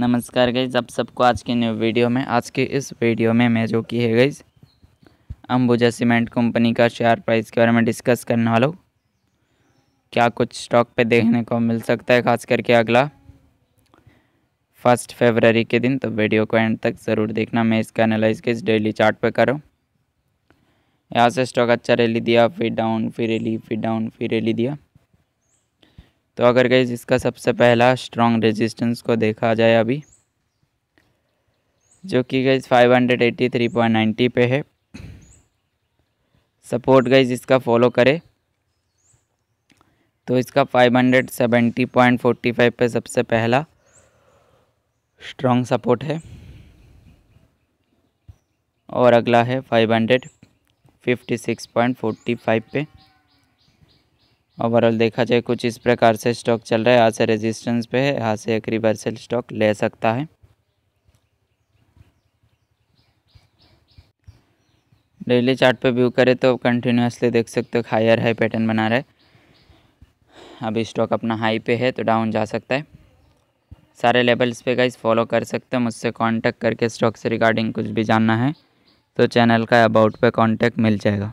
नमस्कार गईज आप सबको आज के न्यू वीडियो में आज के इस वीडियो में मैं जो की है गईज अंबुजा सीमेंट कंपनी का शेयर प्राइस के बारे में डिस्कस करने वाला हूँ क्या कुछ स्टॉक पे देखने को मिल सकता है खास करके अगला फर्स्ट फेबररी के दिन तो वीडियो को एंड तक ज़रूर देखना मैं इसका एनालाइज के इस डेली चार्ट पे कर रहा हूँ यहाँ से स्टॉक अच्छा रैली दिया फिर डाउन फिर रैली फिर डाउन फिर रैली दिया तो अगर गई इसका सबसे पहला स्ट्रॉन्ग रेजिस्टेंस को देखा जाए अभी जो कि गई five hundred eighty three point ninety पे है सपोर्ट गई इसका फॉलो करे तो इसका five hundred seventy point forty five पर सबसे पहला स्ट्रॉन्ग सपोर्ट है और अगला है five hundred fifty six point forty five पे ओवरऑल देखा जाए कुछ इस प्रकार से स्टॉक चल रहा है यहाँ से रेजिस्टेंस पे है यहाँ से एक रिवर्सल स्टॉक ले सकता है डेली चार्ट पे व्यू करें तो कंटिन्यूसली देख सकते हो हायर हाई पैटर्न बना रहा है अभी स्टॉक अपना हाई पे है तो डाउन जा सकता है सारे लेवल्स पे गाइस फॉलो कर सकते हो मुझसे कांटेक्ट करके स्टॉक से रिगार्डिंग कुछ भी जानना है तो चैनल का अबाउट पे कांटेक्ट मिल जाएगा